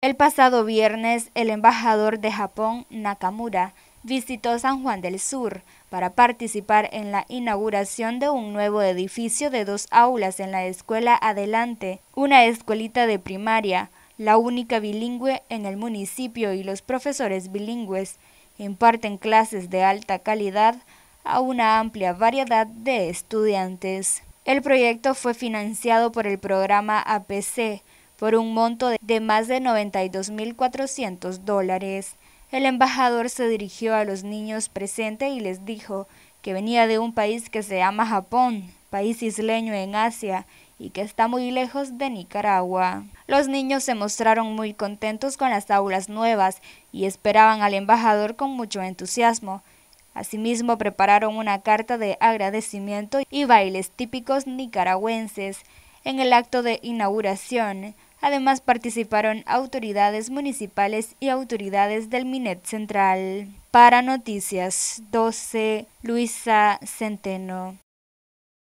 El pasado viernes, el embajador de Japón, Nakamura, visitó San Juan del Sur para participar en la inauguración de un nuevo edificio de dos aulas en la Escuela Adelante, una escuelita de primaria, la única bilingüe en el municipio y los profesores bilingües imparten clases de alta calidad a una amplia variedad de estudiantes. El proyecto fue financiado por el programa APC, por un monto de más de 92.400 dólares. El embajador se dirigió a los niños presentes y les dijo que venía de un país que se llama Japón, país isleño en Asia, y que está muy lejos de Nicaragua. Los niños se mostraron muy contentos con las aulas nuevas y esperaban al embajador con mucho entusiasmo. Asimismo prepararon una carta de agradecimiento y bailes típicos nicaragüenses en el acto de inauguración. Además participaron autoridades municipales y autoridades del Minet Central. Para Noticias 12, Luisa Centeno.